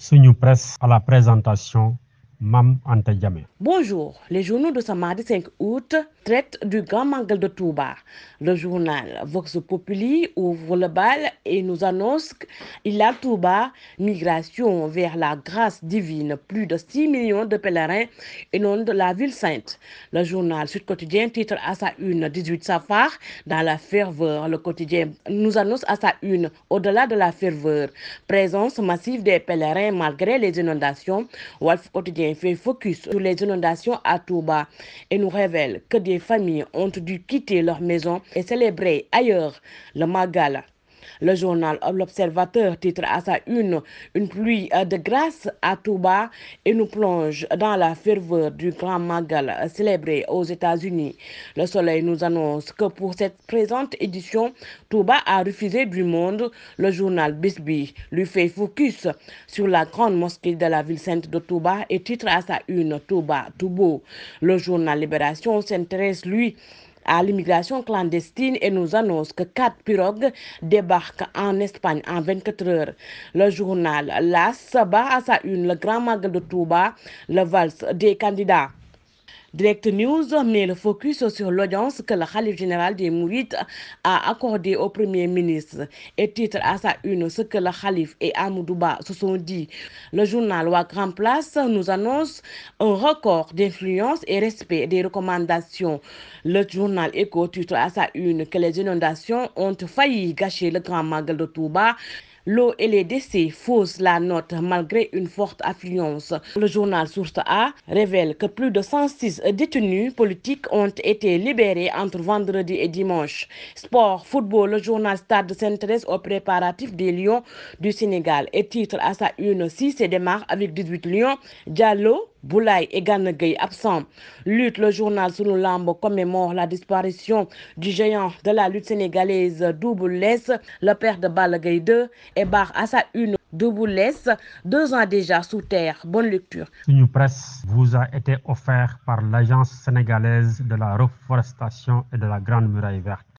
suñu presse à la présentation Bonjour, les journaux de ce mardi 5 août traitent du grand mangue de Touba. Le journal Vox Populi ouvre le bal et nous annonce qu'il a Touba, migration vers la grâce divine. Plus de 6 millions de pèlerins inondent la ville sainte. Le journal Sud Quotidien titre à sa une 18 safars dans la ferveur. Le quotidien nous annonce à sa une, au-delà de la ferveur, présence massive des pèlerins malgré les inondations. Wolf Quotidien fait focus sur les inondations à Touba et nous révèle que des familles ont dû quitter leur maison et célébrer ailleurs le Magal. Le journal L'Observateur titre à sa une Une pluie de grâce à Touba et nous plonge dans la ferveur du Grand Magal célébré aux États-Unis. Le Soleil nous annonce que pour cette présente édition, Touba a refusé du monde. Le journal Bisbee lui fait focus sur la grande mosquée de la ville sainte de Touba et titre à sa une Touba Toubo. Le journal Libération s'intéresse, lui, à l'immigration clandestine et nous annonce que quatre pirogues débarquent en Espagne en 24 heures. Le journal LAS bat à sa une le grand magal de Touba, le valse des candidats. Direct News met le focus sur l'audience que le Khalif général des Mourites a accordée au Premier ministre et titre à sa une ce que le Khalif et Amoudouba se sont dit. Le journal Grand Place nous annonce un record d'influence et respect des recommandations. Le journal écho titre à sa une que les inondations ont failli gâcher le grand magal de Touba. L'eau et les décès faussent la note malgré une forte affluence. Le journal Source A révèle que plus de 106 détenus politiques ont été libérés entre vendredi et dimanche. Sport, football, le journal Stade s'intéresse aux préparatifs des Lions du Sénégal et titre à sa une 6 et démarre avec 18 Lions. Diallo, Boulay et absent. Lutte, le journal Sunu commémore la disparition du géant de la lutte sénégalaise Double le père de Balagay 2, et bar à sa une Double deux ans déjà sous terre. Bonne lecture. Une presse vous a été offerte par l'Agence sénégalaise de la reforestation et de la Grande Muraille Verte.